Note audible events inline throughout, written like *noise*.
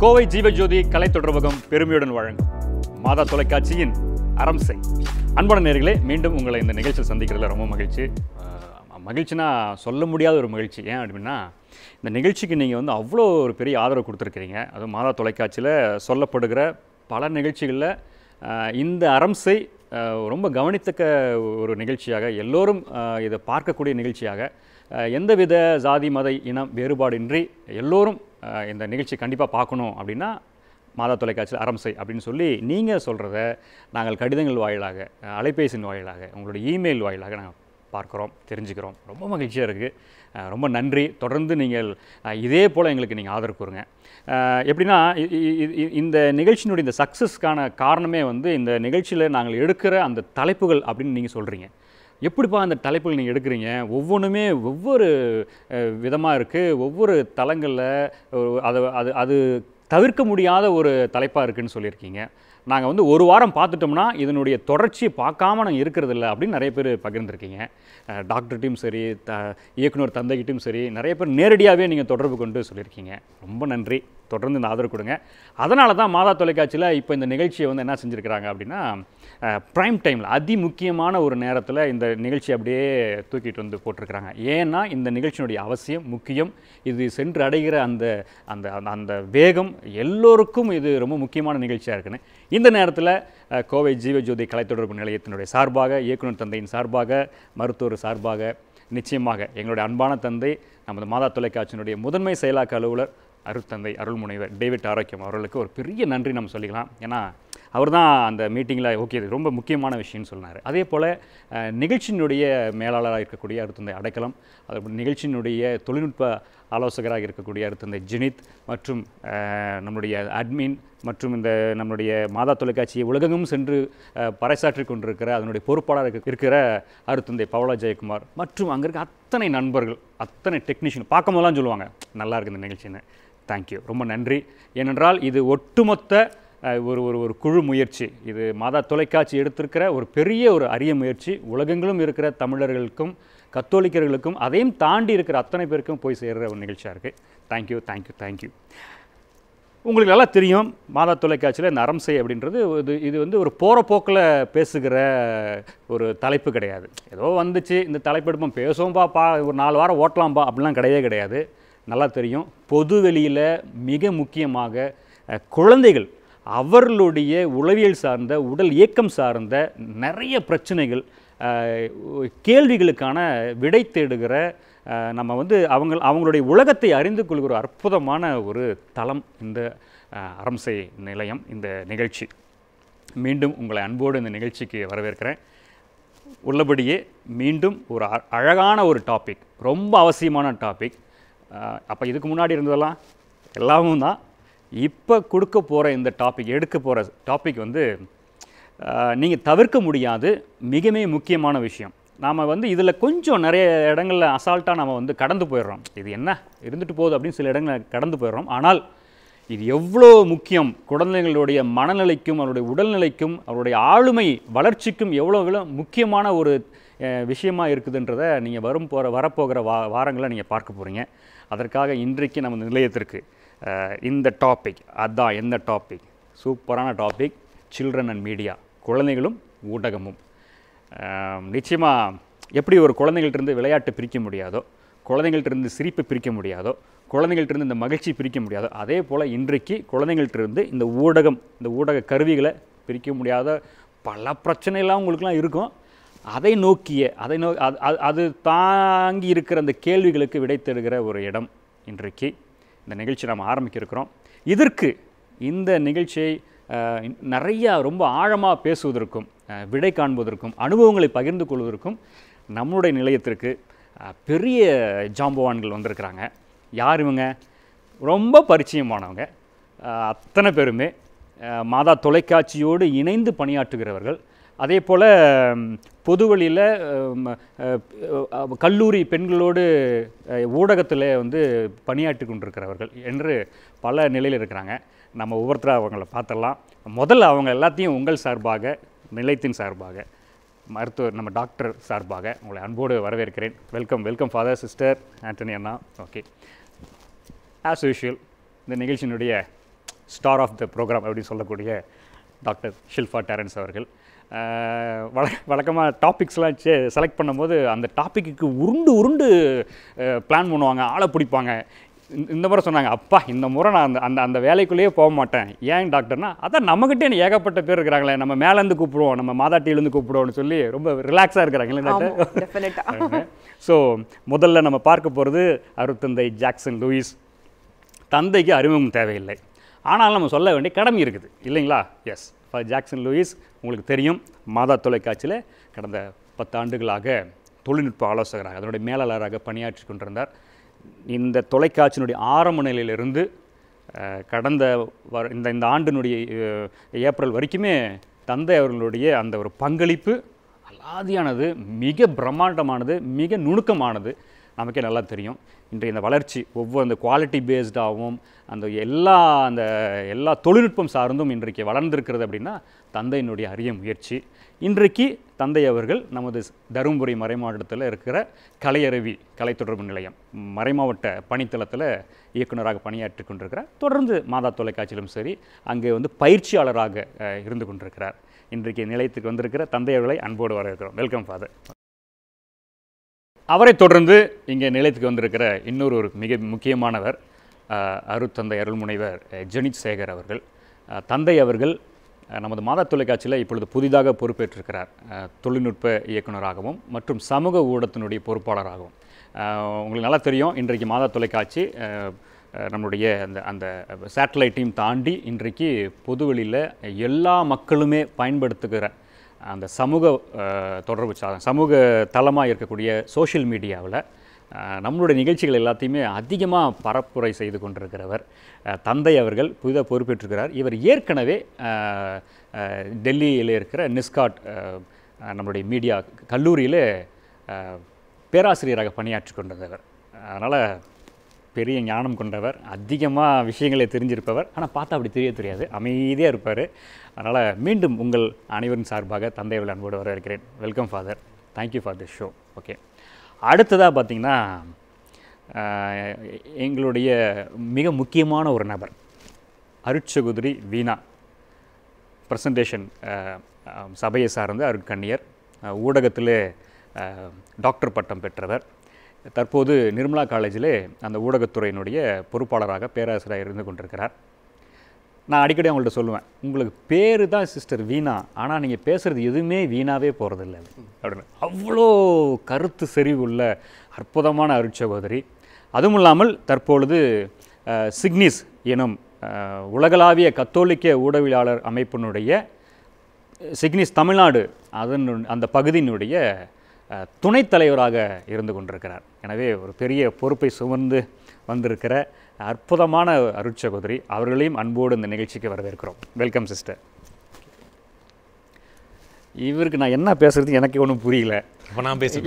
கோவை ஜீவஜோதி கலை தொடர்பகம் பெருமையுடன் வழங்கும் மாதா தொலைக்காட்சியின் அரம்சை செய் அன்பான நேர்களே மீண்டும் உங்களை இந்த நிகழ்ச்சியில் சந்திக்கிறதுல ரொம்ப மகிழ்ச்சி மகிழ்ச்சினா சொல்ல முடியாத ஒரு மகிழ்ச்சி ஏன் அப்படின்னா இந்த நிகழ்ச்சிக்கு நீங்கள் வந்து அவ்வளோ ஒரு பெரிய ஆதரவு கொடுத்துருக்கிறீங்க அதுவும் மாதா தொலைக்காட்சியில் சொல்லப்படுகிற பல நிகழ்ச்சிகளில் இந்த அரம்சை ரொம்ப கவனித்தக்க ஒரு நிகழ்ச்சியாக எல்லோரும் இதை பார்க்கக்கூடிய நிகழ்ச்சியாக எந்தவித ஜாதி மத இனம் வேறுபாடின்றி எல்லோரும் இந்த நிகழ்ச்சி கண்டிப்பாக பார்க்கணும் அப்படின்னா மாதா தொலைக்காட்சியில் அரம்சை அப்படின்னு சொல்லி நீங்கள் சொல்கிறத நாங்கள் கடிதங்கள் வாயிலாக அலைபேசியின் வாயிலாக உங்களுடைய இமெயில் வாயிலாக நாங்கள் பார்க்குறோம் தெரிஞ்சுக்கிறோம் ரொம்ப மகிழ்ச்சியாக இருக்குது ரொம்ப நன்றி தொடர்ந்து நீங்கள் இதே போல் எங்களுக்கு நீங்கள் ஆதரவு கூறுங்க எப்படின்னா இந்த நிகழ்ச்சியினுடைய இந்த சக்ஸஸ்க்கான காரணமே வந்து இந்த நிகழ்ச்சியில் நாங்கள் எடுக்கிற அந்த தலைப்புகள் அப்படின்னு நீங்கள் சொல்கிறீங்க எப்படிப்பா அந்த தலைப்புகள் நீங்கள் எடுக்கிறீங்க ஒவ்வொன்றுமே ஒவ்வொரு விதமாக இருக்குது ஒவ்வொரு தளங்களில் அதை அது அது தவிர்க்க முடியாத ஒரு தலைப்பாக இருக்குதுன்னு சொல்லியிருக்கீங்க நாங்கள் வந்து ஒரு வாரம் பார்த்துட்டோம்னா இதனுடைய தொடர்ச்சி பார்க்காம நாங்கள் இருக்கிறது இல்லை அப்படின்னு நிறைய பேர் பகிர்ந்துருக்கீங்க டாக்டர்கிட்டையும் சரி த இயக்குனர் தந்தைகிட்டையும் சரி நிறைய பேர் நேரடியாகவே நீங்கள் தொடர்பு கொண்டு சொல்லியிருக்கீங்க ரொம்ப நன்றி தொடர்ந்து இந்த ஆதரவு கொடுங்க அதனால தான் மாதா தொலைக்காட்சியில் இப்போ இந்த நிகழ்ச்சியை வந்து என்ன செஞ்சுருக்கிறாங்க அப்படின்னா ப்ரைம் டைமில் அதி முக்கியமான ஒரு நேரத்தில் இந்த நிகழ்ச்சி அப்படியே தூக்கிட்டு வந்து போட்டிருக்கிறாங்க ஏன்னா இந்த நிகழ்ச்சியினுடைய அவசியம் முக்கியம் இது சென்று அடைகிற அந்த அந்த அந்த வேகம் எல்லோருக்கும் இது ரொம்ப முக்கியமான நிகழ்ச்சியாக இருக்குன்னு இந்த நேரத்தில் கோவை ஜீவஜோதி கலைத்தொடர்பு நிலையத்தினுடைய சார்பாக இயக்குனர் தந்தையின் சார்பாக மருத்துவர் சார்பாக நிச்சயமாக எங்களுடைய அன்பான தந்தை நமது மாதா தொலைக்காட்சியினுடைய முதன்மை செயலாக்க அலுவலர் அருட்தந்தை அருள்முனைவர் டேவிட் ஆரோக்கியம் அவர்களுக்கு ஒரு பெரிய நன்றி நம்ம சொல்லிக்கலாம் ஏன்னா அவர் தான் அந்த மீட்டிங்கில் ஓகே இது ரொம்ப முக்கியமான விஷயம்னு சொன்னார் அதே போல் நிகழ்ச்சியினுடைய மேலாளராக இருக்கக்கூடிய அடுத்தந்தை அடைக்கலம் அது நிகழ்ச்சியினுடைய தொழில்நுட்ப ஆலோசகராக இருக்கக்கூடிய அடுத்தந்தை ஜினித் மற்றும் நம்முடைய அட்மின் மற்றும் இந்த நம்முடைய மாதா தொலைக்காட்சியை உலகமும் சென்று பறைசாற்றி கொண்டிருக்கிற அதனுடைய பொறுப்பாளர் இருக்கிற அருத்தந்தை பவளா ஜெயக்குமார் மற்றும் அங்கே இருக்க அத்தனை நண்பர்கள் அத்தனை டெக்னீஷியன் பார்க்கும் போதெல்லாம் சொல்லுவாங்க நல்லா இருக்குது இந்த நிகழ்ச்சின்னு தேங்க்யூ ரொம்ப நன்றி ஏனென்றால் இது ஒட்டுமொத்த ஒரு ஒரு ஒரு குழு முயற்சி இது மாதா தொலைக்காட்சி எடுத்திருக்கிற ஒரு பெரிய ஒரு அரிய முயற்சி உலகங்களும் இருக்கிற தமிழர்களுக்கும் கத்தோலிக்கர்களுக்கும் அதையும் தாண்டி இருக்கிற அத்தனை பேருக்கும் போய் சேர்கிற ஒரு நிகழ்ச்சியாக இருக்குது தேங்க்யூ தேங்க்யூ தேங்க்யூ உங்களுக்கு நல்லா தெரியும் மாதா தொலைக்காட்சியில் இந்த செய் அப்படின்றது இது இது வந்து ஒரு போகிற போக்கில் பேசுகிற ஒரு தலைப்பு கிடையாது ஏதோ வந்துச்சு இந்த தலைப்பு எடுப்போம் பேசுவோம்பா பா ஒரு நாலு வாரம் ஓட்டலாம்பா அப்படிலாம் கிடையவே கிடையாது நல்லா தெரியும் பொது வெளியில் மிக முக்கியமாக குழந்தைகள் அவர்களுடைய உளவியல் சார்ந்த உடல் இயக்கம் சார்ந்த நிறைய பிரச்சனைகள் கேள்விகளுக்கான விடை தேடுகிற நம்ம வந்து அவங்க அவங்களுடைய உலகத்தை அறிந்து கொள்கிற அற்புதமான ஒரு தளம் இந்த அரம்சை நிலையம் இந்த நிகழ்ச்சி மீண்டும் உங்களை அன்போடு இந்த நிகழ்ச்சிக்கு வரவேற்கிறேன் உள்ளபடியே மீண்டும் ஒரு அழகான ஒரு டாபிக் ரொம்ப அவசியமான டாபிக் அப்போ இதுக்கு முன்னாடி இருந்ததெல்லாம் எல்லாமும் தான் இப்போ கொடுக்க போகிற இந்த டாபிக் எடுக்க போகிற டாபிக் வந்து நீங்கள் தவிர்க்க முடியாது மிக மிக முக்கியமான விஷயம் நாம் வந்து இதில் கொஞ்சம் நிறைய இடங்களில் அசால்ட்டாக நம்ம வந்து கடந்து போயிடுறோம் இது என்ன இருந்துட்டு போகுது அப்படின்னு சில இடங்களில் கடந்து போயிடுறோம் ஆனால் இது எவ்வளோ முக்கியம் குழந்தைகளுடைய மனநிலைக்கும் அவருடைய உடல்நிலைக்கும் அவருடைய ஆளுமை வளர்ச்சிக்கும் எவ்வளோ எவ்வளோ முக்கியமான ஒரு விஷயமாக இருக்குதுன்றதை நீங்கள் வரும் போகிற வரப்போகிற வா வாரங்களை நீங்கள் பார்க்க போகிறீங்க அதற்காக இன்றைக்கு நம்ம நிலையத்திற்கு இந்த டாபிக் அதான் என்ன டாபிக் சூப்பரான டாபிக் சில்ட்ரன் அண்ட் மீடியா குழந்தைகளும் ஊடகமும் நிச்சயமாக எப்படி ஒரு குழந்தைகள்டிருந்து விளையாட்டு பிரிக்க முடியாதோ குழந்தைகள்டிருந்து சிரிப்பு பிரிக்க முடியாதோ குழந்தைகள்டிருந்து இந்த மகிழ்ச்சி பிரிக்க முடியாதோ அதே போல் இன்றைக்கு குழந்தைகள்டிருந்து இந்த ஊடகம் இந்த ஊடக கருவிகளை பிரிக்க முடியாத பல பிரச்சனைலாம் உங்களுக்குலாம் இருக்கும் அதை நோக்கிய அதை நோ அது அது தாங்கி இருக்கிற அந்த கேள்விகளுக்கு விடை தருகிற ஒரு இடம் இன்றைக்கு இந்த நிகழ்ச்சி நாம் ஆரம்பிக்க இருக்கிறோம் இதற்கு இந்த நிகழ்ச்சியை நிறையா ரொம்ப ஆழமாக பேசுவதற்கும் விடை காண்பதற்கும் அனுபவங்களை பகிர்ந்து கொள்வதற்கும் நம்மளுடைய நிலையத்திற்கு பெரிய ஜாம்பவான்கள் வந்திருக்கிறாங்க யார் இவங்க ரொம்ப பரிச்சயமானவங்க அத்தனை பேருமே மாதா தொலைக்காட்சியோடு இணைந்து பணியாற்றுகிறவர்கள் அதே போல் பொது வழியில் கல்லூரி பெண்களோடு ஊடகத்தில் வந்து பணியாற்றி கொண்டிருக்கிறவர்கள் என்று பல நிலையில் இருக்கிறாங்க நம்ம ஒவ்வொருத்தரும் அவங்கள பார்த்துடலாம் முதல்ல அவங்க எல்லாத்தையும் உங்கள் சார்பாக நிலையத்தின் சார்பாக மருத்துவர் நம்ம டாக்டர் சார்பாக உங்களை அன்போடு வரவேற்கிறேன் welcome welcome father sister Antony அண்ணா ஓகே ஆஸ் யூஷுவல் இந்த நிகழ்ச்சியினுடைய ஸ்டார் ஆஃப் த ப்ரோக்ராம் அப்படின்னு சொல்லக்கூடிய டாக்டர் ஷில்ஃபா டேரன்ஸ் அவர்கள் வழ வழக்கமாக டாபிக்ஸ்லாம் செலக்ட் பண்ணும்போது அந்த டாப்பிக்கு உருண்டு உருண்டு பிளான் பண்ணுவாங்க ஆளை பிடிப்பாங்க இந்த முறை சொன்னாங்க அப்பா இந்த முறை நான் அந்த அந்த அந்த வேலைக்குள்ளேயே போக மாட்டேன் ஏன் டாக்டர்னா அதான் நம்மகிட்டே ஏகப்பட்ட பேர் இருக்கிறாங்களே நம்ம மேலேருந்து கூப்பிடுவோம் நம்ம மாதாட்டியிலேருந்து கூப்பிடுவோம்னு சொல்லி ரொம்ப ரிலாக்ஸாக இருக்கிறாங்களே டாக்டர் ஸோ முதல்ல நம்ம பார்க்க போகிறது அருத்தந்தை ஜாக்சன் லூயிஸ் தந்தைக்கு அறிமுகம் தேவையில்லை ஆனால் நம்ம சொல்ல வேண்டிய கடமை இருக்குது இல்லைங்களா எஸ் ஜாக்சன் லூயிஸ் உங்களுக்கு தெரியும் மாதா தொலைக்காட்சியில் கடந்த பத்தாண்டுகளாக தொழில்நுட்ப ஆலோசகராக அதனுடைய மேலாளராக பணியாற்றி கொண்டிருந்தார் இந்த தொலைக்காட்சியினுடைய ஆரம்ப நிலையிலிருந்து கடந்த வர இந்த இந்த ஆண்டினுடைய ஏப்ரல் வரைக்குமே தந்தை அவர்களுடைய அந்த ஒரு பங்களிப்பு அலாதியானது மிக பிரம்மாண்டமானது மிக நுணுக்கமானது நமக்கே நல்லா தெரியும் இன்றைய இந்த வளர்ச்சி ஒவ்வொரு அந்த குவாலிட்டி பேஸ்டாகவும் அந்த எல்லா அந்த எல்லா தொழில்நுட்பம் சார்ந்தும் இன்றைக்கு வளர்ந்துருக்கிறது அப்படின்னா தந்தையினுடைய அரிய முயற்சி இன்றைக்கு தந்தை அவர்கள் நமது தருமபுரி மறைமாவட்டத்தில் இருக்கிற கலையருவி கலை தொடர்பு நிலையம் மறைமாவட்ட பணித்தளத்தில் இயக்குநராக பணியாற்றி கொண்டிருக்கிறார் தொடர்ந்து மாதா தொலைக்காட்சியிலும் சரி அங்கே வந்து பயிற்சியாளராக இருந்து கொண்டிருக்கிறார் இன்றைக்கு நிலையத்துக்கு வந்திருக்கிற தந்தையவர்களை அன்போடு வர இருக்கிறோம் வெல்கம் ஃபாதர் அவரை தொடர்ந்து இங்கே நிலையத்துக்கு வந்திருக்கிற இன்னொரு ஒரு மிக முக்கியமானவர் அருத்தந்தை அருள்முனைவர் ஜெனித் சேகர் அவர்கள் தந்தை அவர்கள் நமது மாதா தொலைக்காட்சியில் இப்பொழுது புதிதாக பொறுப்பேற்றிருக்கிறார் தொழில்நுட்ப இயக்குநராகவும் மற்றும் சமூக ஊடகத்தினுடைய பொறுப்பாளராகவும் உங்களுக்கு நல்லா தெரியும் இன்றைக்கு மாதா தொலைக்காட்சி நம்முடைய அந்த அந்த சேட்டலைட்டையும் தாண்டி இன்றைக்கு பொதுவெளியில் எல்லா மக்களுமே பயன்படுத்துகிற அந்த சமூக தொடர்பு சாதனம் சமூக தளமாக இருக்கக்கூடிய சோஷியல் மீடியாவில் நம்மளுடைய நிகழ்ச்சிகள் எல்லாத்தையுமே அதிகமாக பரப்புரை செய்து கொண்டிருக்கிறவர் தந்தை அவர்கள் புதிதாக பொறுப்பேற்றிருக்கிறார் இவர் ஏற்கனவே டெல்லியில் இருக்கிற நிஸ்காட் நம்முடைய மீடியா கல்லூரியில் பேராசிரியராக பணியாற்றி கொண்டிருந்தவர் அதனால் பெரிய ஞானம் கொண்டவர் அதிகமாக விஷயங்களை தெரிஞ்சிருப்பவர் ஆனால் பார்த்தா அப்படி தெரிய தெரியாது அமைதியாக இருப்பார் அதனால் மீண்டும் உங்கள் அனைவரின் சார்பாக தந்தை அவர்கள் அன்போடு வர இருக்கிறேன் welcome father thank you for this show okay அடுத்ததாக பார்த்திங்கன்னா எங்களுடைய மிக முக்கியமான ஒரு நபர் அருட்சகுதிரி வீணா ப்ரெசன்டேஷன் சபையை சார்ந்த அருட்கண்ணியர் ஊடகத்தில் டாக்டர் பட்டம் பெற்றவர் தற்போது நிர்மலா காலேஜிலே அந்த ஊடகத்துறையினுடைய பொறுப்பாளராக பேராசிரியர் இருந்து கொண்டிருக்கிறார் நான் அடிக்கடி அவங்கள்ட்ட சொல்லுவேன் உங்களுக்கு பேர் தான் சிஸ்டர் வீணா ஆனால் நீங்கள் பேசுகிறது எதுவுமே வீணாவே போகிறதில்ல அப்படின்னு அவ்வளோ கருத்து உள்ள அற்புதமான அருட்சகோதரி அதுவும் இல்லாமல் தற்பொழுது சிக்னிஸ் எனும் உலகளாவிய கத்தோலிக்க ஊடகவியலாளர் அமைப்பினுடைய சிக்னிஸ் தமிழ்நாடு அதன் அந்த பகுதியினுடைய துணைத் தலைவராக இருந்து கொண்டிருக்கிறார் எனவே ஒரு பெரிய பொறுப்பை சுமந்து வந்திருக்கிற அற்புதமான அருட்சகோதரி அவர்களையும் அன்போடு இந்த நிகழ்ச்சிக்கு வரவேற்கிறோம் வெல்கம் சிஸ்டர் இவருக்கு நான் என்ன பேசுகிறது எனக்கு ஒன்றும் புரியல இப்போ நான் பேச *laughs*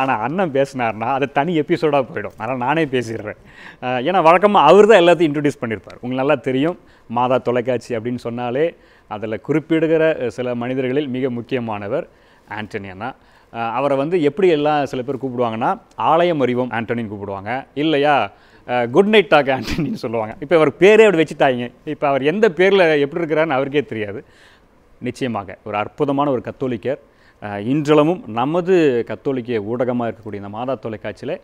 ஆனால் அண்ணன் பேசினார்னா அது தனி எபிசோடாக போயிடும் அதனால் நானே பேசிடுறேன் ஏன்னா வழக்கமாக அவர் தான் எல்லாத்தையும் இன்ட்ரடியூஸ் பண்ணியிருப்பார் உங்களுக்கு நல்லா தெரியும் மாதா தொலைக்காட்சி அப்படின்னு சொன்னாலே அதில் குறிப்பிடுகிற சில மனிதர்களில் மிக முக்கியமானவர் ஆண்டனியன்னா அவரை வந்து எப்படி எல்லாம் சில பேர் கூப்பிடுவாங்கன்னா ஆலயம் அறிவம் ஆண்டனின்னு கூப்பிடுவாங்க இல்லையா குட் நைட் டாக் ஆண்டனின்னு சொல்லுவாங்க இப்போ அவர் பேரே அப்படி வச்சுட்டாங்க இப்போ அவர் எந்த பேரில் எப்படி இருக்கிறான்னு அவருக்கே தெரியாது நிச்சயமாக ஒரு அற்புதமான ஒரு கத்தோலிக்கர் இன்றளவும் நமது கத்தோலிக்க ஊடகமாக இருக்கக்கூடிய இந்த மாதா தொலைக்காட்சியில்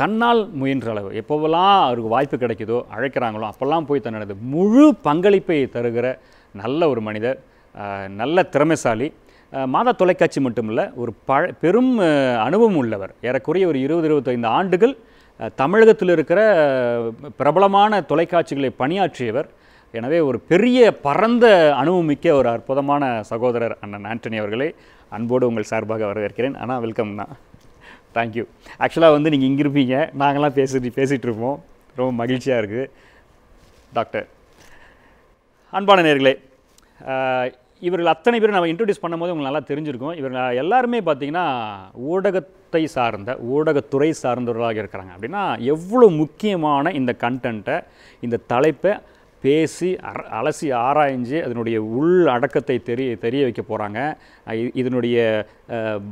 தன்னால் முயன்ற அளவு எப்போவெல்லாம் அவருக்கு வாய்ப்பு கிடைக்குதோ அழைக்கிறாங்களோ அப்போல்லாம் போய் தன்னோட முழு பங்களிப்பை தருகிற நல்ல ஒரு மனிதர் நல்ல திறமைசாலி மாத தொலைக்காட்சி மட்டுமில்ல ஒரு பழ பெரும் அனுபவம் உள்ளவர் ஏறக்குறைய ஒரு இருபது இருபத்தைந்து ஆண்டுகள் தமிழகத்தில் இருக்கிற பிரபலமான தொலைக்காட்சிகளை பணியாற்றியவர் எனவே ஒரு பெரிய பரந்த அனுபவம் மிக்க ஒரு அற்புதமான சகோதரர் அண்ணன் ஆண்டனி அவர்களை அன்போடு உங்கள் சார்பாக வரவேற்கிறேன் ஆனால் வெல்கம் தான் தேங்க்யூ ஆக்சுவலாக வந்து நீங்கள் இங்கே இருப்பீங்க நாங்களாம் பேசி பேசிகிட்டு இருப்போம் ரொம்ப மகிழ்ச்சியாக இருக்குது டாக்டர் அன்பான நேர்களே இவர்கள் அத்தனை பேரும் நம்ம இன்ட்ரடியூஸ் பண்ணும்போது உங்களுக்கு நல்லா தெரிஞ்சிருக்கும் இவர்கள் எல்லாருமே பார்த்திங்கன்னா ஊடகத்தை சார்ந்த ஊடகத்துறை சார்ந்தவர்களாக இருக்கிறாங்க அப்படின்னா எவ்வளோ முக்கியமான இந்த கண்டென்ட்டை இந்த தலைப்பை பேசி அலசி ஆராய்ஞ்சு அதனுடைய உள் அடக்கத்தை தெரிய தெரிய வைக்க போகிறாங்க இதனுடைய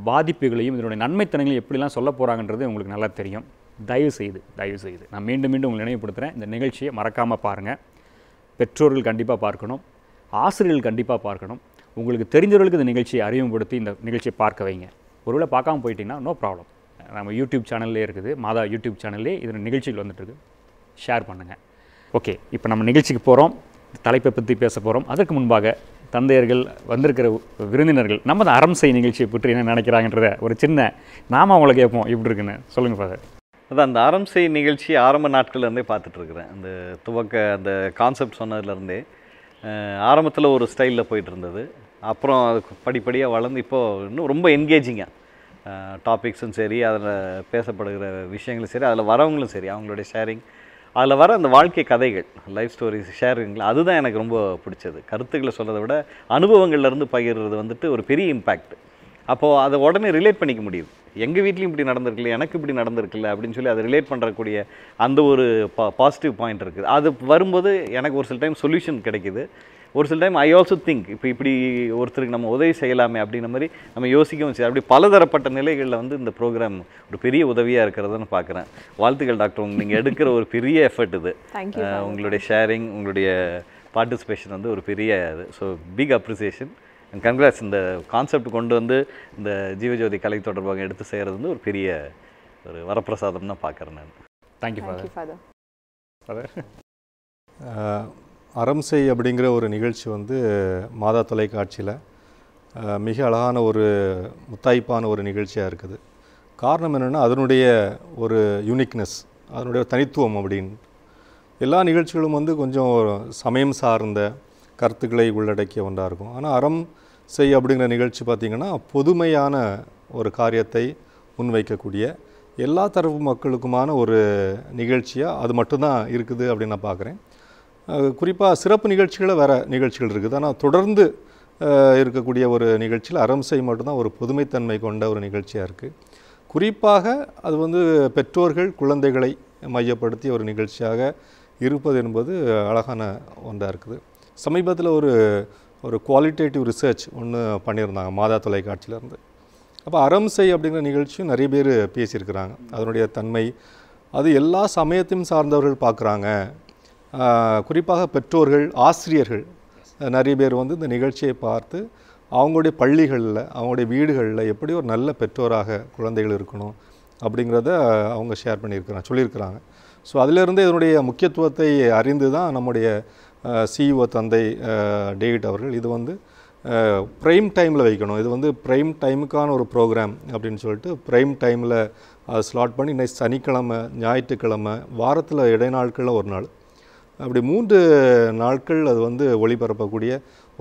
பாதிப்புகளையும் இதனுடைய நன்மைத்தனங்களையும் எப்படிலாம் சொல்ல போகிறாங்கன்றது உங்களுக்கு நல்லா தெரியும் தயவு செய்து தயவு செய்து நான் மீண்டும் மீண்டும் உங்களை நினைவுபடுத்துகிறேன் இந்த நிகழ்ச்சியை மறக்காமல் பாருங்கள் பெற்றோர்கள் கண்டிப்பாக பார்க்கணும் ஆசிரியர்கள் கண்டிப்பாக பார்க்கணும் உங்களுக்கு தெரிஞ்சவர்களுக்கு இந்த நிகழ்ச்சியை அறிமுகப்படுத்தி இந்த நிகழ்ச்சியை பார்க்க வைங்க ஒருவேளை பார்க்காம போயிட்டீங்கன்னா நோ ப்ராப்ளம் நம்ம யூடியூப் சேனல்லே இருக்குது மாதா யூடியூப் சேனல்லே இதில் நிகழ்ச்சிகள் வந்துட்டுருக்கு ஷேர் பண்ணுங்கள் ஓகே இப்போ நம்ம நிகழ்ச்சிக்கு போகிறோம் தலைப்பை பற்றி பேச போகிறோம் அதற்கு முன்பாக தந்தையர்கள் வந்திருக்கிற விருந்தினர்கள் அந்த அறம் செய் நிகழ்ச்சியை பற்றி என்ன நினைக்கிறாங்கன்றத ஒரு சின்ன நாம அவங்கள கேட்போம் இப்படி இருக்குன்னு சொல்லுங்கள் ஃபாதர் அதான் அந்த அறம் செய் நிகழ்ச்சி ஆரம்ப நாட்கள்லேருந்தே பார்த்துட்ருக்குறேன் அந்த துவக்க அந்த கான்செப்ட் சொன்னதுலேருந்தே ஆரம்பத்தில் ஒரு ஸ்டைலில் போயிட்டு இருந்தது அப்புறம் அது படிப்படியாக வளர்ந்து இப்போது இன்னும் ரொம்ப என்கேஜிங்காக டாபிக்ஸும் சரி அதில் பேசப்படுகிற விஷயங்களும் சரி அதில் வரவங்களும் சரி அவங்களுடைய ஷேரிங் அதில் வர அந்த வாழ்க்கை கதைகள் லைஃப் ஸ்டோரிஸ் ஷேரிங்கில் அதுதான் எனக்கு ரொம்ப பிடிச்சது கருத்துக்களை சொல்கிறத விட அனுபவங்கள்லேருந்து பகிர்றது வந்துட்டு ஒரு பெரிய இம்பேக்ட் அப்போது அதை உடனே ரிலேட் பண்ணிக்க முடியுது எங்கள் வீட்லேயும் இப்படி நடந்திருக்குல்ல எனக்கு இப்படி நடந்திருக்குல்ல அப்படின்னு சொல்லி அதை ரிலேட் பண்ணுறக்கூடிய அந்த ஒரு பா பாசிட்டிவ் பாயிண்ட் இருக்குது அது வரும்போது எனக்கு ஒரு சில டைம் சொல்யூஷன் கிடைக்கிது ஒரு சில டைம் ஐ ஆல்சோ திங்க் இப்போ இப்படி ஒருத்தருக்கு நம்ம உதவி செய்யலாமே அப்படின்ற மாதிரி நம்ம யோசிக்கவும் செய்யும் அப்படி பலதரப்பட்ட நிலைகளில் வந்து இந்த ப்ரோக்ராம் ஒரு பெரிய உதவியாக இருக்கிறதுன்னு பார்க்குறேன் வாழ்த்துக்கள் டாக்டர் நீங்கள் எடுக்கிற ஒரு பெரிய எஃபர்ட் இது உங்களுடைய ஷேரிங் உங்களுடைய பார்ட்டிசிபேஷன் வந்து ஒரு பெரிய இது ஸோ பிக் அப்ரிசியேஷன் கங்க்ராட்ஸ் இந்த கான்செப்ட் கொண்டு வந்து இந்த ஜீவஜோதி கலை தொடர்பாக எடுத்து செய்கிறது வந்து ஒரு பெரிய ஒரு வரப்பிரசாதம் தான் பார்க்குறேன் நான் தேங்க்யூ ஃபாதர் ஃபாதர் அறம்சை அப்படிங்கிற ஒரு நிகழ்ச்சி வந்து மாதா தொலைக்காட்சியில் மிக அழகான ஒரு முத்தாய்ப்பான ஒரு நிகழ்ச்சியாக இருக்குது காரணம் என்னென்னா அதனுடைய ஒரு யூனிக்னஸ் அதனுடைய தனித்துவம் அப்படின்னு எல்லா நிகழ்ச்சிகளும் வந்து கொஞ்சம் சமயம் சார்ந்த கருத்துக்களை உள்ளடக்கிய ஒன்றாக இருக்கும் ஆனால் அறம் செய் அப்படிங்கிற நிகழ்ச்சி பார்த்திங்கன்னா பொதுமையான ஒரு காரியத்தை முன்வைக்கக்கூடிய எல்லா தரப்பு மக்களுக்குமான ஒரு நிகழ்ச்சியாக அது மட்டும்தான் இருக்குது அப்படின்னு நான் பார்க்குறேன் குறிப்பாக சிறப்பு நிகழ்ச்சிகளை வேறு நிகழ்ச்சிகள் இருக்குது ஆனால் தொடர்ந்து இருக்கக்கூடிய ஒரு நிகழ்ச்சியில் அறம் செய் மட்டும்தான் ஒரு புதுமைத்தன்மை கொண்ட ஒரு நிகழ்ச்சியாக இருக்குது குறிப்பாக அது வந்து பெற்றோர்கள் குழந்தைகளை மையப்படுத்தி ஒரு நிகழ்ச்சியாக இருப்பது என்பது அழகான ஒன்றாக இருக்குது சமீபத்தில் ஒரு ஒரு குவாலிட்டேட்டிவ் ரிசர்ச் ஒன்று பண்ணியிருந்தாங்க மாதா தொலைக்காட்சியிலேருந்து அப்போ அறம்சை அப்படிங்கிற நிகழ்ச்சியும் நிறைய பேர் பேசியிருக்கிறாங்க அதனுடைய தன்மை அது எல்லா சமயத்தையும் சார்ந்தவர்கள் பார்க்குறாங்க குறிப்பாக பெற்றோர்கள் ஆசிரியர்கள் நிறைய பேர் வந்து இந்த நிகழ்ச்சியை பார்த்து அவங்களுடைய பள்ளிகளில் அவங்களுடைய வீடுகளில் எப்படி ஒரு நல்ல பெற்றோராக குழந்தைகள் இருக்கணும் அப்படிங்கிறத அவங்க ஷேர் பண்ணியிருக்கிறாங்க சொல்லியிருக்கிறாங்க ஸோ அதிலிருந்து இதனுடைய முக்கியத்துவத்தை அறிந்து தான் நம்முடைய சிஇஓ e தந்தை டேவிட் அவர்கள் இது வந்து ப்ரைம் டைமில் வைக்கணும் இது வந்து ப்ரைம் டைமுக்கான ஒரு ப்ரோக்ராம் அப்படின்னு சொல்லிட்டு ப்ரைம் டைமில் அதை ஸ்லாட் பண்ணி நெக்ஸ்ட் சனிக்கிழமை ஞாயிற்றுக்கிழமை வாரத்தில் இடைநாட்களில் ஒரு நாள் அப்படி மூன்று நாட்கள் அது வந்து ஒளிபரப்பக்கூடிய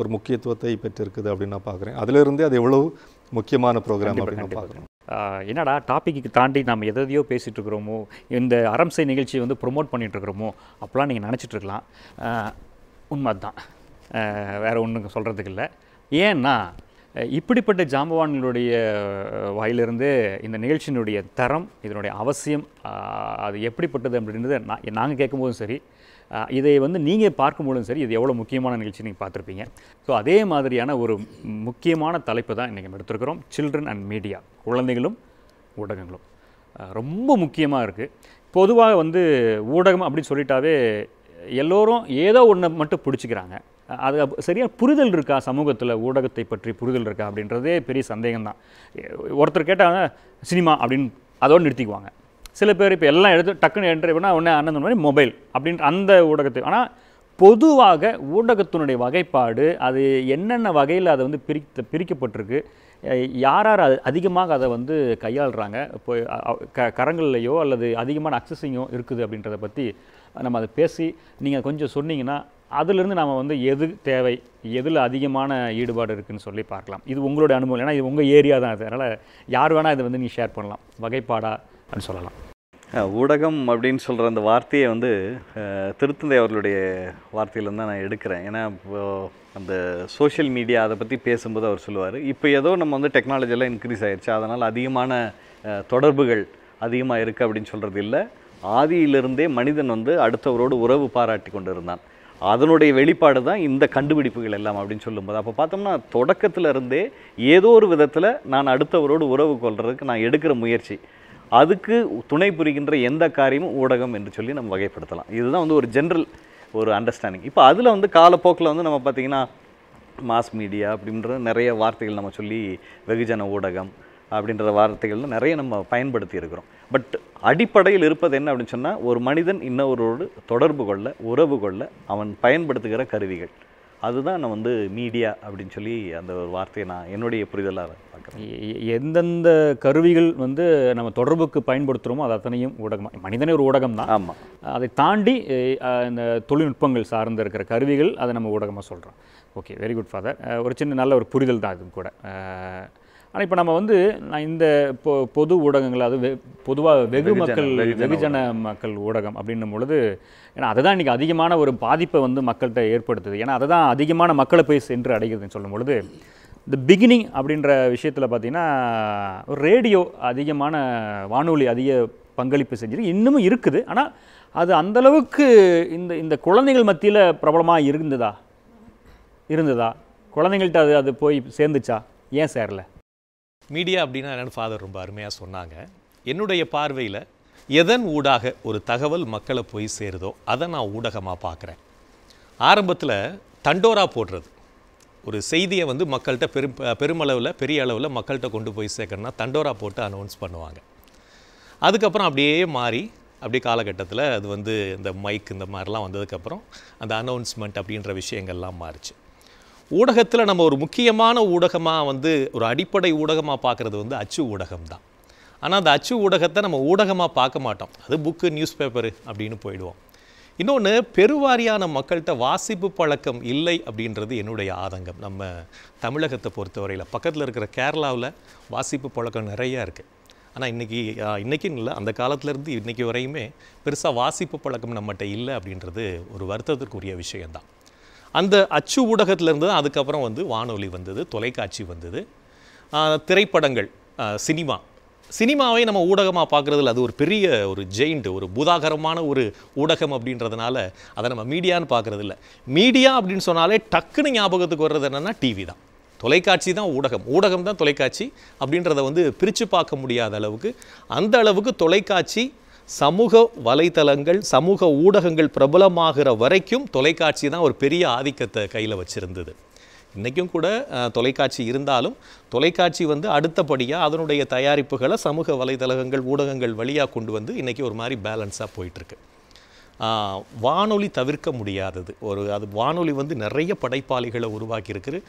ஒரு முக்கியத்துவத்தை பெற்றிருக்குது அப்படின்னு நான் பார்க்குறேன் அதிலிருந்தே அது எவ்வளவு முக்கியமான ப்ரோக்ராம் அப்படின்னு நான் பார்க்குறேன் என்னடா டாப்பிக்கு தாண்டி நம்ம எதையோ பேசிகிட்டு இருக்கிறோமோ இந்த அறம்சை நிகழ்ச்சியை வந்து ப்ரொமோட் பண்ணிகிட்டு இருக்கிறோமோ அப்படிலாம் நீங்கள் நினச்சிட்ருக்கலாம் உண்மை தான் வேறு ஒன்றும் சொல்கிறதுக்கு இல்லை ஏன்னா இப்படிப்பட்ட ஜாம்பவான்களுடைய வாயிலிருந்து இந்த நிகழ்ச்சியினுடைய தரம் இதனுடைய அவசியம் அது எப்படிப்பட்டது அப்படின்றது நான் நாங்கள் கேட்கும்போதும் சரி இதை வந்து நீங்கள் பார்க்கும்போதும் சரி இது எவ்வளோ முக்கியமான நிகழ்ச்சி நீங்கள் பார்த்துருப்பீங்க ஸோ அதே மாதிரியான ஒரு முக்கியமான தலைப்பு தான் இன்றைக்கி நம்ம எடுத்துருக்கிறோம் சில்ட்ரன் அண்ட் மீடியா குழந்தைகளும் ஊடகங்களும் ரொம்ப முக்கியமாக இருக்குது பொதுவாக வந்து ஊடகம் அப்படின்னு சொல்லிட்டாவே எல்லோரும் ஏதோ ஒன்று மட்டும் பிடிச்சிக்கிறாங்க அது சரியாக புரிதல் இருக்கா சமூகத்தில் ஊடகத்தை பற்றி புரிதல் இருக்கா அப்படின்றதே பெரிய சந்தேகம் தான் ஒருத்தர் கேட்டால் சினிமா அப்படின்னு அதோடு நிறுத்திக்குவாங்க சில பேர் இப்போ எல்லாம் எடுத்து டக்குன்னு என்ட்ரி பண்ணால் ஒன்று அண்ணன் மாதிரி மொபைல் அப்படின்ற அந்த ஊடகத்தை ஆனால் பொதுவாக ஊடகத்தினுடைய வகைப்பாடு அது என்னென்ன வகையில் அதை வந்து பிரி பிரிக்கப்பட்டிருக்கு யார் யார் அதிகமாக அதை வந்து கையாளுறாங்க இப்போ க கரங்கள்லையோ அல்லது அதிகமான அக்சஸிங்கோ இருக்குது அப்படின்றத பற்றி நம்ம அதை பேசி நீங்கள் கொஞ்சம் சொன்னீங்கன்னா அதுலேருந்து நாம் வந்து எது தேவை எதில் அதிகமான ஈடுபாடு இருக்குதுன்னு சொல்லி பார்க்கலாம் இது உங்களுடைய அனுபவம் ஏன்னா இது உங்கள் ஏரியா தான் அது அதனால் யார் வேணால் இதை வந்து நீங்கள் ஷேர் பண்ணலாம் வகைப்பாடா அப்படின்னு சொல்லலாம் ஊடகம் அப்படின்னு சொல்கிற அந்த வார்த்தையை வந்து திருத்தந்தை அவர்களுடைய வார்த்தையிலேருந்து தான் நான் எடுக்கிறேன் ஏன்னா அந்த சோஷியல் மீடியா அதை பற்றி பேசும்போது அவர் சொல்லுவார் இப்போ ஏதோ நம்ம வந்து டெக்னாலஜியெல்லாம் இன்க்ரீஸ் ஆகிடுச்சு அதனால் அதிகமான தொடர்புகள் அதிகமாக இருக்குது அப்படின்னு சொல்கிறது இல்லை ஆதியிலிருந்தே மனிதன் வந்து அடுத்தவரோடு உறவு பாராட்டி கொண்டு இருந்தான் அதனுடைய வெளிப்பாடு தான் இந்த கண்டுபிடிப்புகள் எல்லாம் அப்படின்னு சொல்லும்போது அப்போ பார்த்தோம்னா தொடக்கத்தில் இருந்தே ஏதோ ஒரு விதத்தில் நான் அடுத்தவரோடு உறவு கொள்கிறதுக்கு நான் எடுக்கிற முயற்சி அதுக்கு துணை புரிகின்ற எந்த காரியமும் ஊடகம் என்று சொல்லி நம்ம வகைப்படுத்தலாம் இதுதான் வந்து ஒரு ஜென்ரல் ஒரு அண்டர்ஸ்டாண்டிங் இப்போ அதில் வந்து காலப்போக்கில் வந்து நம்ம பார்த்திங்கன்னா மாஸ் மீடியா அப்படின்ற நிறைய வார்த்தைகள் நம்ம சொல்லி வெகுஜன ஊடகம் அப்படின்ற வார்த்தைகள் நிறைய நம்ம பயன்படுத்தி இருக்கிறோம் பட் அடிப்படையில் இருப்பது என்ன அப்படின்னு சொன்னால் ஒரு மனிதன் இன்னொருவரோடு தொடர்பு கொள்ள உறவு கொள்ள அவன் பயன்படுத்துகிற கருவிகள் அதுதான் நான் வந்து மீடியா அப்படின்னு சொல்லி அந்த ஒரு வார்த்தையை நான் என்னுடைய புரிதலாக எந்தெந்த கருவிகள் வந்து நம்ம தொடர்புக்கு பயன்படுத்துகிறோமோ அது அத்தனையும் ஊடகம் மனிதனே ஒரு ஊடகம் தான் ஆமாம் அதை தாண்டி இந்த தொழில்நுட்பங்கள் சார்ந்து இருக்கிற கருவிகள் அதை நம்ம ஊடகமாக சொல்கிறோம் ஓகே வெரி குட் ஃபாதர் ஒரு சின்ன நல்ல ஒரு புரிதல் தான் இது கூட ஆனால் இப்போ நம்ம வந்து நான் இந்த பொ பொது ஊடகங்கள் அது பொதுவாக வெகு மக்கள் வெகுஜன மக்கள் ஊடகம் அப்படின்னும் பொழுது ஏன்னா அதை தான் இன்றைக்கி அதிகமான ஒரு பாதிப்பை வந்து மக்கள்கிட்ட ஏற்படுத்துது ஏன்னா அதை தான் அதிகமான மக்களை போய் சென்று அடைகிறதுன்னு சொல்லும் பொழுது இந்த பிகினிங் அப்படின்ற விஷயத்தில் பார்த்திங்கன்னா ரேடியோ அதிகமான வானொலி அதிக பங்களிப்பு செஞ்சிருக்கு இன்னமும் இருக்குது ஆனால் அது அந்தளவுக்கு இந்த இந்த குழந்தைகள் மத்தியில் பிரபலமாக இருந்ததா இருந்ததா குழந்தைங்கள்ட்ட அது அது போய் சேர்ந்துச்சா ஏன் சேரல மீடியா அப்படின்னா என்னோடய ஃபாதர் ரொம்ப அருமையாக சொன்னாங்க என்னுடைய பார்வையில் எதன் ஊடாக ஒரு தகவல் மக்களை போய் சேருதோ அதை நான் ஊடகமாக பார்க்குறேன் ஆரம்பத்தில் தண்டோரா போடுறது ஒரு செய்தியை வந்து மக்கள்கிட்ட பெரும் பெருமளவில் பெரிய அளவில் மக்கள்கிட்ட கொண்டு போய் சேர்க்கணும்னா தண்டோரா போட்டு அனௌன்ஸ் பண்ணுவாங்க அதுக்கப்புறம் அப்படியே மாறி அப்படி காலகட்டத்தில் அது வந்து இந்த மைக் இந்த மாதிரிலாம் வந்ததுக்கப்புறம் அந்த அனௌன்ஸ்மெண்ட் அப்படின்ற விஷயங்கள்லாம் மாறிச்சு ஊடகத்தில் நம்ம ஒரு முக்கியமான ஊடகமாக வந்து ஒரு அடிப்படை ஊடகமாக பார்க்குறது வந்து அச்சு ஊடகம் தான் ஆனால் அந்த அச்சு ஊடகத்தை நம்ம ஊடகமாக பார்க்க மாட்டோம் அது புக்கு நியூஸ் பேப்பரு அப்படின்னு போயிடுவோம் இன்னொன்று பெருவாரியான மக்கள்கிட்ட வாசிப்பு பழக்கம் இல்லை அப்படின்றது என்னுடைய ஆதங்கம் நம்ம தமிழகத்தை பொறுத்தவரையில் பக்கத்தில் இருக்கிற கேரளாவில் வாசிப்பு பழக்கம் நிறையா இருக்குது ஆனால் இன்றைக்கி இன்றைக்கின்னு இல்லை அந்த காலத்திலேருந்து இன்றைக்கி வரையுமே பெருசாக வாசிப்பு பழக்கம் நம்மகிட்ட இல்லை அப்படின்றது ஒரு வருத்தத்திற்குரிய விஷயந்தான் அந்த அச்சு ஊடகத்திலேருந்து அதுக்கப்புறம் வந்து வானொலி வந்தது தொலைக்காட்சி வந்தது திரைப்படங்கள் சினிமா சினிமாவை நம்ம ஊடகமாக பார்க்குறதுல அது ஒரு பெரிய ஒரு ஜெயிண்ட் ஒரு பூதாகரமான ஒரு ஊடகம் அப்படின்றதுனால அதை நம்ம மீடியான்னு பார்க்குறது இல்லை மீடியா அப்படின்னு சொன்னாலே டக்குன்னு ஞாபகத்துக்கு வர்றது என்னென்னா டிவி தான் தொலைக்காட்சி தான் ஊடகம் ஊடகம் தான் தொலைக்காட்சி அப்படின்றத வந்து பிரித்து பார்க்க முடியாத அளவுக்கு அந்த அளவுக்கு தொலைக்காட்சி சமூக வலைத்தளங்கள் சமூக ஊடகங்கள் பிரபலமாகிற வரைக்கும் தொலைக்காட்சி தான் ஒரு பெரிய ஆதிக்கத்தை கையில் வச்சுருந்தது இன்றைக்கும் கூட தொலைக்காட்சி இருந்தாலும் தொலைக்காட்சி வந்து அடுத்தபடியாக அதனுடைய தயாரிப்புகளை சமூக வலைதளங்கள் ஊடகங்கள் வழியாக கொண்டு வந்து இன்றைக்கி ஒரு மாதிரி பேலன்ஸாக போயிட்டுருக்கு வானொலி தவிர்க்க முடியாதது ஒரு அது வானொலி வந்து நிறைய படைப்பாளிகளை உருவாக்கியிருக்கு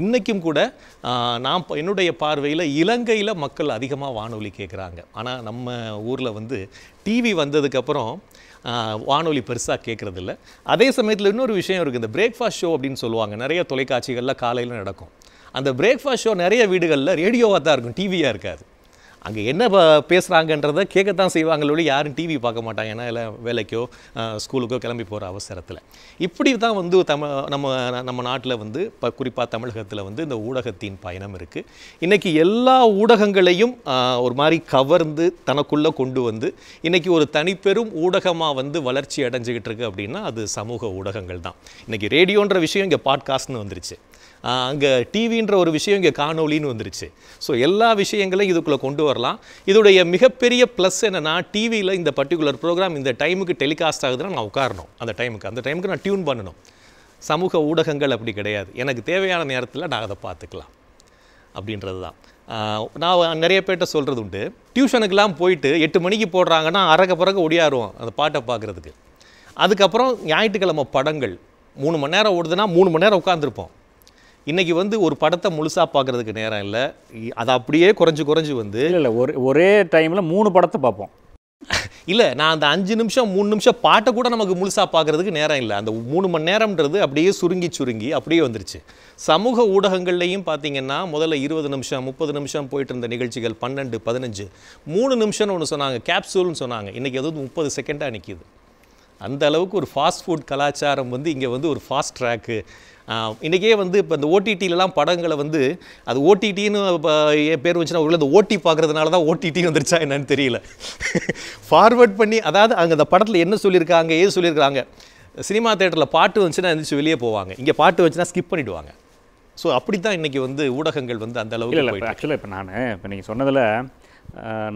இன்றைக்கும் கூட நான் என்னுடைய பார்வையில் இலங்கையில் மக்கள் அதிகமாக வானொலி கேட்குறாங்க ஆனால் நம்ம ஊரில் வந்து டிவி வந்ததுக்கப்புறம் வானொலி பெருசாக கேட்குறதில்ல அதே சமயத்தில் இன்னொரு விஷயம் இருக்குது இந்த பிரேக்ஃபாஸ்ட் ஷோ அப்படின்னு சொல்லுவாங்க நிறைய தொலைக்காட்சிகளில் காலையில் நடக்கும் அந்த பிரேக்ஃபாஸ்ட் ஷோ நிறைய வீடுகளில் ரேடியோவாக தான் இருக்கும் டிவியாக இருக்காது அங்கே என்ன பேசுகிறாங்கன்றதை கேட்கத்தான் செய்வாங்களே ஒழி யாரும் டிவி பார்க்க மாட்டாங்க ஏன்னா இல்லை வேலைக்கோ ஸ்கூலுக்கோ கிளம்பி போகிற அவசரத்தில் இப்படி தான் வந்து தமிழ் நம்ம நம்ம நாட்டில் வந்து இப்போ குறிப்பாக தமிழகத்தில் வந்து இந்த ஊடகத்தின் பயணம் இருக்குது இன்றைக்கி எல்லா ஊடகங்களையும் ஒரு மாதிரி கவர்ந்து தனக்குள்ளே கொண்டு வந்து இன்றைக்கி ஒரு தனிப்பெரும் ஊடகமாக வந்து வளர்ச்சி அடைஞ்சிக்கிட்டு இருக்கு அப்படின்னா அது சமூக ஊடகங்கள் தான் இன்றைக்கி ரேடியோன்ற விஷயம் இங்கே பாட்காஸ்ட்னு வந்துருச்சு அங்கே டிவின்ற ஒரு விஷயம் இங்கே காணொலின்னு வந்துருச்சு ஸோ எல்லா விஷயங்களையும் இதுக்குள்ளே கொண்டு வரலாம் இதோடைய மிகப்பெரிய ப்ளஸ் என்னென்னா டிவியில் இந்த பர்டிகுலர் ப்ரோக்ராம் இந்த டைமுக்கு டெலிகாஸ்ட் ஆகுதுன்னா நான் உட்காரணும் அந்த டைமுக்கு அந்த டைமுக்கு நான் டியூன் பண்ணணும் சமூக ஊடகங்கள் அப்படி கிடையாது எனக்கு தேவையான நேரத்தில் நான் அதை பார்த்துக்கலாம் அப்படின்றது தான் நான் நிறைய பேர்கிட்ட சொல்கிறது உண்டு டியூஷனுக்கெலாம் போயிட்டு எட்டு மணிக்கு போடுறாங்கன்னா அறக்க பிறகு ஒடியாருவோம் அந்த பாட்டை பார்க்குறதுக்கு அதுக்கப்புறம் ஞாயிற்றுக்கிழமை படங்கள் மூணு மணி நேரம் ஓடுதுன்னா மூணு மணி நேரம் உட்காந்துருப்போம் இன்றைக்கி வந்து ஒரு படத்தை முழுசாக பார்க்குறதுக்கு நேரம் இல்லை அது அப்படியே குறைஞ்சி குறைஞ்சி வந்து இல்லை இல்லை ஒரே ஒரே டைமில் மூணு படத்தை பார்ப்போம் *laughs* இல்லை நான் அந்த அஞ்சு நிமிஷம் மூணு நிமிஷம் பாட்டை கூட நமக்கு முழுசாக பார்க்குறதுக்கு நேரம் இல்லை அந்த மூணு மணி நேரம்ன்றது அப்படியே சுருங்கி சுருங்கி அப்படியே வந்துருச்சு சமூக ஊடகங்கள்லையும் பார்த்தீங்கன்னா முதல்ல இருபது நிமிஷம் முப்பது நிமிஷம் போயிட்டு இருந்த நிகழ்ச்சிகள் பன்னெண்டு பதினஞ்சு மூணு நிமிஷம்னு ஒன்று சொன்னாங்க கேப்சூல்னு சொன்னாங்க இன்றைக்கி எதுவும் முப்பது செகண்டாக நிற்கிது அந்த அளவுக்கு ஒரு ஃபாஸ்ட் ஃபுட் கலாச்சாரம் வந்து இங்கே வந்து ஒரு ஃபாஸ்ட் ட்ராக்கு இன்றைக்கே வந்து இப்போ இந்த ஓடிடியிலலாம் படங்களை வந்து அது ஓடிடின்னு இப்போ பேர் வந்துச்சுன்னா ஒரு இந்த ஓட்டி பார்க்குறதுனால தான் ஓடிடி வந்துருச்சா என்னன்னு தெரியல ஃபார்வேர்ட் பண்ணி அதாவது அங்கே அந்த படத்தில் என்ன சொல்லியிருக்காங்க ஏது சொல்லியிருக்காங்க சினிமா தேட்டரில் பாட்டு வந்துச்சுன்னா எந்திரிச்சு வெளியே போவாங்க இங்கே பாட்டு வந்துச்சுன்னா ஸ்கிப் பண்ணிவிடுவாங்க ஸோ அப்படி தான் இன்றைக்கி வந்து ஊடகங்கள் வந்து அந்த அளவுக்கு இல்லை ஆக்சுவலாக இப்போ நான் இப்போ நீங்கள் சொன்னதில்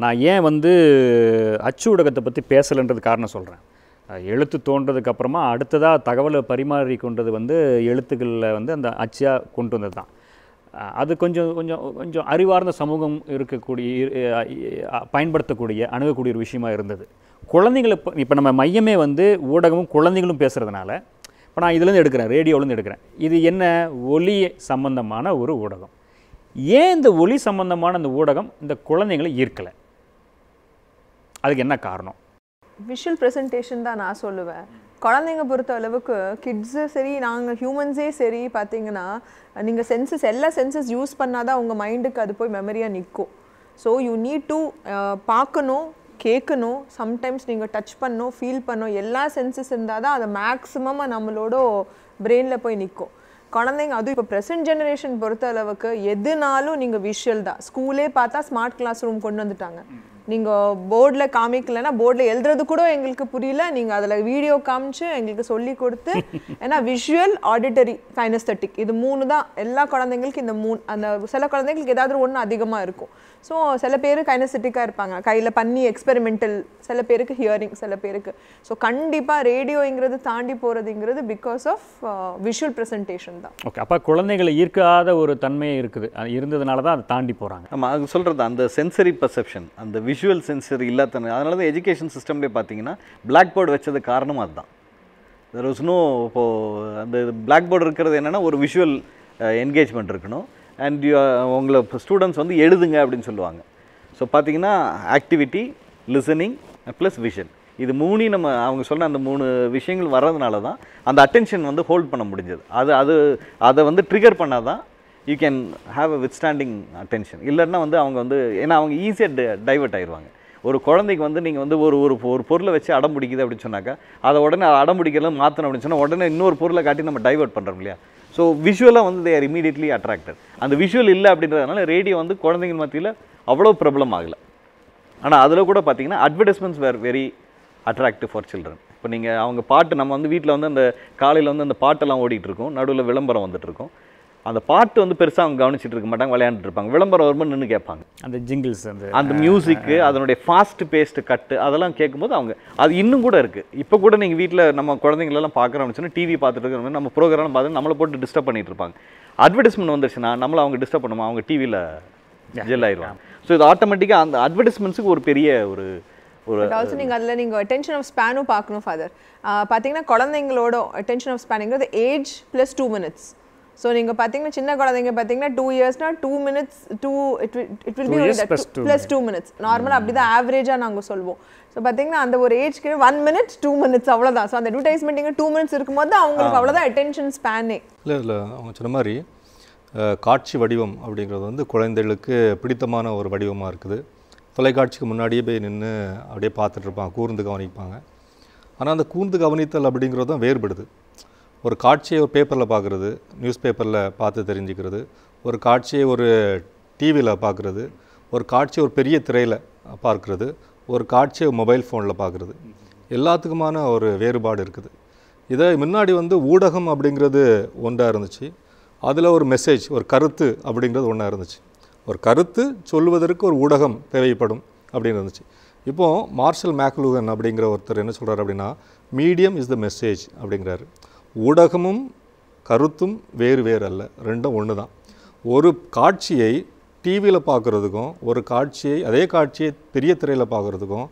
நான் ஏன் வந்து அச்சு ஊடகத்தை பற்றி பேசலைன்றது காரணம் சொல்கிறேன் எழுத்து தோன்றதுக்கு அப்புறமா அடுத்ததாக தகவலை பரிமாறி கொண்டது வந்து எழுத்துக்களில் வந்து அந்த அச்சியாக கொண்டு வந்தது தான் அது கொஞ்சம் கொஞ்சம் கொஞ்சம் அறிவார்ந்த சமூகம் இருக்கக்கூடிய பயன்படுத்தக்கூடிய அணுகக்கூடிய ஒரு விஷயமா இருந்தது குழந்தைங்களை இப்போ இப்போ நம்ம மையமே வந்து ஊடகமும் குழந்தைங்களும் பேசுகிறதுனால இப்போ நான் இதுலேருந்து எடுக்கிறேன் ரேடியோவிலேருந்து எடுக்கிறேன் இது என்ன ஒலி சம்பந்தமான ஒரு ஊடகம் ஏன் இந்த ஒலி சம்பந்தமான அந்த ஊடகம் இந்த குழந்தைங்களை ஈர்க்கலை அதுக்கு என்ன காரணம் விஷுவல் ப்ரெசன்டேஷன் தான் நான் சொல்லுவேன் குழந்தைங்க பொறுத்த அளவுக்கு கிட்ஸு சரி நாங்கள் ஹியூமன்ஸே சரி பார்த்தீங்கன்னா நீங்கள் சென்சஸ் எல்லா சென்சஸ் யூஸ் பண்ணால் தான் உங்கள் மைண்டுக்கு அது போய் மெமரியாக நிற்கும் ஸோ யூ நீட் டு பார்க்கணும் கேட்கணும் சம்டைம்ஸ் நீங்கள் டச் பண்ணும் ஃபீல் பண்ணும் எல்லா சென்சஸ் இருந்தால் தான் அதை மேக்ஸிமமாக நம்மளோட பிரெயினில் போய் நிற்கும் குழந்தைங்க அதுவும் இப்போ ப்ரெசன்ட் ஜெனரேஷன் பொறுத்த அளவுக்கு எதுனாலும் நீங்கள் விஷுவல் தான் ஸ்கூலே பார்த்தா ஸ்மார்ட் கிளாஸ் ரூம் கொண்டு வந்துட்டாங்க நீங்கள் போர்டில் காமிக்கலைன்னா போர்டில் எழுதுறது கூட எங்களுக்கு புரியல நீங்கள் அதில் வீடியோ காமிச்சு எங்களுக்கு சொல்லி கொடுத்து *laughs* ஏன்னா விஷுவல் ஆடிட்டரி சைனஸ்தட்டிக் இது மூணு தான் எல்லா குழந்தைங்களுக்கு இந்த மூணு அந்த சில குழந்தைங்களுக்கு ஏதாவது ஒன்று அதிகமாக இருக்கும் ஸோ சில பேர் கைனஸ்தட்டிக்காக இருப்பாங்க கையில் பண்ணி எக்ஸ்பெரிமெண்டல் சில பேருக்கு ஹியரிங் சில பேருக்கு ஸோ கண்டிப்பாக ரேடியோங்கிறது தாண்டி போகிறதுங்கிறது பிகாஸ் ஆஃப் விஷுவல் ப்ரெசன்டேஷன் தான் ஓகே அப்போ குழந்தைகளை ஈர்க்காத ஒரு தன்மையே இருக்குது அது இருந்ததுனால தான் அதை தாண்டி போகிறாங்க ஆமாம் அது சொல்கிறது அந்த சென்சரி பர்செப்ஷன் அந்த விஷுவல் சென்சர் இல்லாத அதனால தான் எஜுகேஷன் சிஸ்டம்லேயே பார்த்தீங்கன்னா பிளாக் போர்டு வச்சது காரணம் அதுதான் தெர் வாஸ் நோ இப்போது அந்த பிளாக் போர்டு இருக்கிறது என்னென்னா ஒரு விஷுவல் என்கேஜ்மெண்ட் இருக்கணும் அண்ட் உங்களை ஸ்டூடெண்ட்ஸ் வந்து எழுதுங்க அப்படின்னு சொல்லுவாங்க ஸோ பார்த்தீங்கன்னா ஆக்டிவிட்டி லிசனிங் ப்ளஸ் விஷன் இது மூணையும் நம்ம அவங்க சொன்ன அந்த மூணு விஷயங்கள் வர்றதுனால தான் அந்த அட்டென்ஷன் வந்து ஹோல்ட் பண்ண முடிஞ்சது அது அது அதை வந்து ட்ரிகர் பண்ணால் தான் you can have a withstanding attention இல்லைன்னா வந்து அவங்க வந்து ஏன்னா அவங்க ஈஸியாக டைவெர்ட் ஆயிடுவாங்க ஒரு குழந்தைக்கு வந்து நீங்கள் வந்து ஒரு ஒரு ஒரு பொருளை வச்சு அடம் பிடிக்குது அப்படின்னு சொன்னாக்கா அதை உடனே அடம் பிடிக்கல மாற்றணும் அப்படின்னு சொன்னால் உடனே இன்னொரு பொருளை காட்டி நம்ம டைவெர்ட் பண்ணுறோம் இல்லையா ஸோ விஷுவலாக வந்து தேர் இமீடியட்லி அட்ராக்டட் அந்த விஷுவல் இல்லை அப்படின்றதுனால ரேடியோ வந்து குழந்தைங்க மத்தியில் அவ்வளோ ப்ராப்ளம் ஆகலை ஆனால் அதில் கூட பார்த்தீங்கன்னா advertisements were very attractive for children இப்போ நீங்கள் அவங்க பாட்டு நம்ம வந்து வீட்டில் வந்து அந்த காலையில் வந்து அந்த பாட்டெல்லாம் ஓடிட்டுருக்கோம் நடுவில் விளம்பரம் வந்துட்டுருக்கோம் அந்த பாட்டு வந்து பெருசாக அவங்க கவனிச்சிட்டு இருக்க மாட்டாங்க விளையாண்டுட்டு இருப்பாங்க விளம்பரம் வரும்போது நின்று கேட்பாங்க அந்த ஜிங்கிள்ஸ் வந்து அந்த மியூசிக்கு அதனுடைய ஃபாஸ்ட் பேஸ்ட் கட்டு அதெல்லாம் கேட்கும்போது அவங்க அது இன்னும் கூட இருக்குது இப்போ கூட நீங்கள் வீட்டில் நம்ம குழந்தைங்களெல்லாம் பார்க்குறோம்னு சொன்னால் டிவி பார்த்துட்டு இருக்கிற நம்ம ப்ரோக்ராம் பார்த்து நம்மளை போட்டு டிஸ்டர்ப் பண்ணிட்டு இருப்பாங்க அட்வர்டைஸ்மெண்ட் வந்துருச்சுன்னா நம்மளை அவங்க டிஸ்டர்ப் பண்ணுமா அவங்க டிவியில் ஜெல் ஆயிடுவாங்க ஸோ இது ஆட்டோமேட்டிக்காக அந்த அட்வர்டைஸ்மெண்ட்ஸுக்கு ஒரு பெரிய ஒரு ஒரு நீங்கள் அதில் நீங்கள் ஆஃப் ஸ்பேனும் பார்க்கணும் ஃபாதர் பார்த்தீங்கன்னா குழந்தைங்களோட டென்ஷன் ஆஃப் ஸ்பேனுங்கிறது age plus two minutes so நீங்கள் பார்த்தீங்கன்னா சின்ன குழந்தைங்க பார்த்தீங்கன்னா டூ இயர்ஸ்னா two minutes to it it will be plus two minutes நார்மலாக அப்படி தான் ஆவரேஜாக நாங்கள் சொல்வோம் ஸோ பார்த்தீங்கன்னா அந்த ஒரு ஏஜ்க்கு ஒன் மினிட்ஸ் டூ மினிட்ஸ் அவ்வளோதான் ஸோ அந்த அட்வர்டைஸ்மெண்ட்டிங்க டூ மினிட்ஸ் இருக்கும்போது அவங்களுக்கு அவ்வளோதான் அட்டென்ஷன் ஸ்பேனே இல்லை இல்லை அவங்க சொன்ன மாதிரி காட்சி வடிவம் அப்படிங்கிறது வந்து குழந்தைகளுக்கு பிடித்தமான ஒரு வடிவமாக இருக்குது தொலைக்காட்சிக்கு முன்னாடியே போய் நின்று அப்படியே பார்த்துட்ருப்பாங்க கூர்ந்து கவனிப்பாங்க ஆனால் அந்த கூர்ந்து கவனித்தல் அப்படிங்கிறது தான் வேறுபடுது ஒரு காட்சியை ஒரு பேப்பரில் பார்க்குறது நியூஸ் பேப்பரில் பார்த்து தெரிஞ்சுக்கிறது ஒரு காட்சியை ஒரு டிவியில் பார்க்குறது ஒரு காட்சியை ஒரு பெரிய திரையில் பார்க்குறது ஒரு காட்சியை மொபைல் ஃபோனில் பார்க்குறது எல்லாத்துக்குமான ஒரு வேறுபாடு இருக்குது இதை முன்னாடி வந்து ஊடகம் அப்படிங்கிறது ஒன்றாக இருந்துச்சு அதில் ஒரு மெசேஜ் ஒரு கருத்து அப்படிங்கிறது ஒன்றா இருந்துச்சு ஒரு கருத்து சொல்வதற்கு ஒரு ஊடகம் தேவைப்படும் அப்படின்னு இருந்துச்சு இப்போது மார்ஷல் மேக்லூகன் அப்படிங்கிற ஒருத்தர் என்ன சொல்கிறார் அப்படின்னா மீடியம் இஸ் த மெசேஜ் அப்படிங்கிறாரு ஊடகமும் கருத்தும் வேறு வேறு அல்ல ரெண்டும் ஒன்று தான் ஒரு காட்சியை டிவியில் பார்க்குறதுக்கும் ஒரு காட்சியை அதே காட்சியை பெரிய திரையில் பார்க்குறதுக்கும்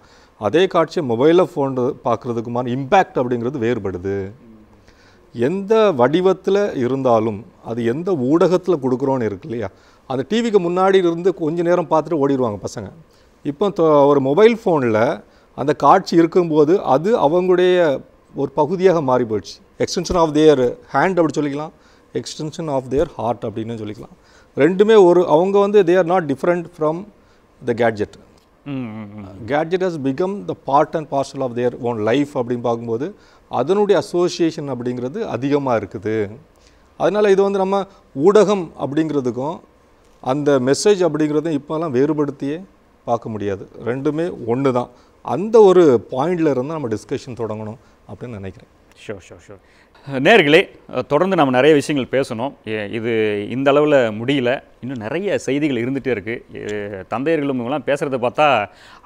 அதே காட்சியை மொபைலில் ஃபோன் பார்க்குறதுக்குமான இம்பேக்ட் அப்படிங்கிறது வேறுபடுது எந்த வடிவத்தில் இருந்தாலும் அது எந்த ஊடகத்தில் கொடுக்குறோன்னு இருக்கு இல்லையா அந்த டிவிக்கு முன்னாடி இருந்து கொஞ்சம் நேரம் பார்த்துட்டு ஓடிடுவாங்க பசங்க இப்போ ஒரு மொபைல் ஃபோனில் அந்த காட்சி இருக்கும்போது அது அவங்களுடைய ஒரு பகுதியாக மாறி போயிடுச்சு எக்ஸ்டென்ஷன் ஆஃப் தேர் ஹேண்ட் அப்படி சொல்லிக்கலாம் எக்ஸ்டென்ஷன் ஆஃப் தேர் ஹார்ட் அப்படின்னு சொல்லிக்கலாம் ரெண்டுமே ஒரு அவங்க வந்து they are not different from the gadget gadget has become the part and parcel of their own life அப்படின்னு பார்க்கும்போது அதனுடைய அசோசியேஷன் அப்படிங்கிறது அதிகமாக இருக்குது அதனால் இது வந்து நம்ம ஊடகம் அப்படிங்கிறதுக்கும் அந்த மெசேஜ் அப்படிங்கிறதும் இப்போல்லாம் வேறுபடுத்தியே பார்க்க முடியாது ரெண்டுமே ஒன்று தான் அந்த ஒரு பாயிண்டில் இருந்து நம்ம டிஸ்கஷன் தொடங்கணும் அப்படின்னு நினைக்கிறேன் ஷோர் ஷோர் ஷோர் நேர்களே தொடர்ந்து நம்ம நிறைய விஷயங்கள் பேசணும் இது இந்த அளவில் முடியல இன்னும் நிறைய செய்திகள் இருந்துகிட்டே இருக்குது தந்தையர்களும் இவங்களாம் பேசுகிறத பார்த்தா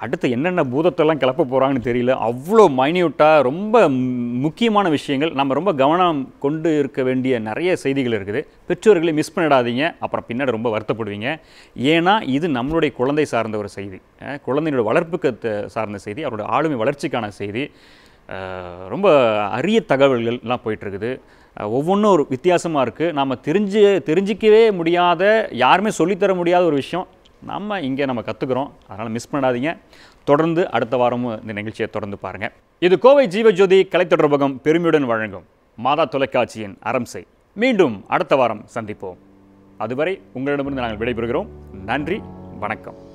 அடுத்து என்னென்ன பூதத்தெல்லாம் கிளப்ப போகிறாங்கன்னு தெரியல அவ்வளோ மைன்யூட்டாக ரொம்ப முக்கியமான விஷயங்கள் நம்ம ரொம்ப கவனம் கொண்டு இருக்க வேண்டிய நிறைய செய்திகள் இருக்குது பெற்றோர்களை மிஸ் பண்ணிடாதீங்க அப்புறம் பின்னாடி ரொம்ப வருத்தப்படுவீங்க ஏன்னா இது நம்மளுடைய குழந்தை சார்ந்த ஒரு செய்தி குழந்தையினுடைய வளர்ப்புக்கு சார்ந்த செய்தி அவருடைய ஆளுமை வளர்ச்சிக்கான செய்தி ரொம்ப அரிய தகவல்கள்லாம் போயிட்டுருக்குது ஒவ்வொன்றும் ஒரு வித்தியாசமாக இருக்குது நாம் தெரிஞ்சு தெரிஞ்சிக்கவே முடியாத யாருமே சொல்லித்தர முடியாத ஒரு விஷயம் நம்ம இங்கே நம்ம கற்றுக்குறோம் அதனால் மிஸ் பண்ணாதீங்க தொடர்ந்து அடுத்த வாரமும் இந்த நிகழ்ச்சியை தொடர்ந்து பாருங்கள் இது கோவை ஜீவஜோதி கலைத்தொடர்பகம் பெருமையுடன் வழங்கும் மாதா தொலைக்காட்சியின் அரம்சை மீண்டும் அடுத்த வாரம் சந்திப்போம் அதுவரை உங்களிடமிருந்து நாங்கள் விடைபெறுகிறோம் நன்றி வணக்கம்